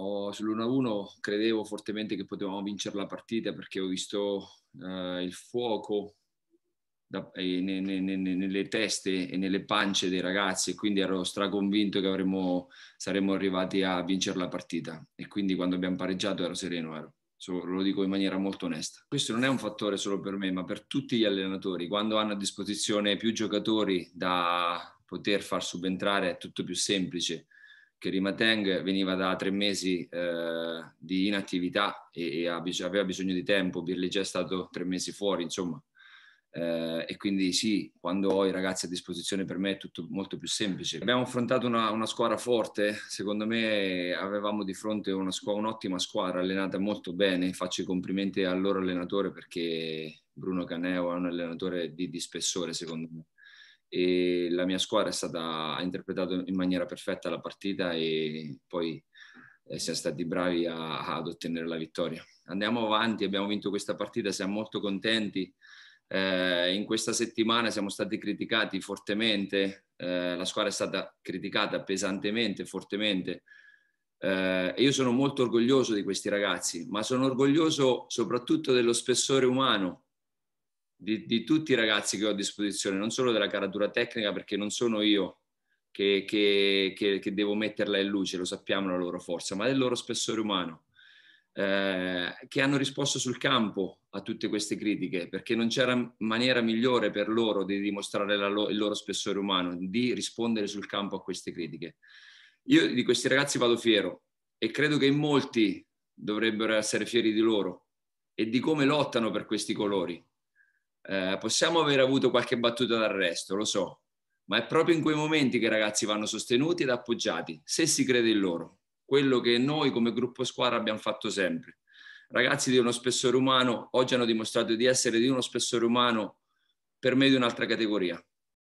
ho, sull'1-1 credevo fortemente che potevamo vincere la partita perché ho visto eh, il fuoco da, eh, ne, ne, ne, nelle teste e nelle pance dei ragazzi e quindi ero straconvinto che avremmo, saremmo arrivati a vincere la partita e quindi quando abbiamo pareggiato ero sereno, ero. So, lo dico in maniera molto onesta. Questo non è un fattore solo per me, ma per tutti gli allenatori, quando hanno a disposizione più giocatori da poter far subentrare è tutto più semplice Kerry Mateng veniva da tre mesi eh, di inattività e, e, aveva bisogno di tempo, Birli è stato tre mesi fuori, insomma. Eh, e quindi sì, quando ho i ragazzi a disposizione per me è tutto molto più semplice. Abbiamo affrontato una, una squadra forte, secondo me avevamo di fronte scu- un'ottima squadra allenata molto bene, faccio i complimenti al loro allenatore perché Bruno Caneo è un allenatore di, di spessore secondo me e la mia squadra stata, ha interpretato in maniera perfetta la partita e poi eh, siamo stati bravi a, ad ottenere la vittoria. Andiamo avanti, abbiamo vinto questa partita, siamo molto contenti. Eh, in questa settimana siamo stati criticati fortemente, eh, la squadra è stata criticata pesantemente, fortemente. Eh, io sono molto orgoglioso di questi ragazzi, ma sono orgoglioso soprattutto dello spessore umano di, di, tutti i ragazzi che ho a disposizione, non solo della caratura tecnica, perché non sono io che, che, che, che devo metterla in luce, lo sappiamo la loro forza, ma del loro spessore umano, eh, che hanno risposto sul campo a tutte queste critiche, perché non c'era maniera migliore per loro di dimostrare lo, il loro spessore umano, di rispondere sul campo a queste critiche. Io di questi ragazzi vado fiero e credo che in molti dovrebbero essere fieri di loro e di come lottano per questi colori, eh, possiamo aver avuto qualche battuta d'arresto, lo so, ma è proprio in quei momenti che i ragazzi vanno sostenuti ed appoggiati, se si crede in loro, quello che noi come gruppo squadra abbiamo fatto sempre. Ragazzi di uno spessore umano, oggi hanno dimostrato di essere di uno spessore umano per me di un'altra categoria.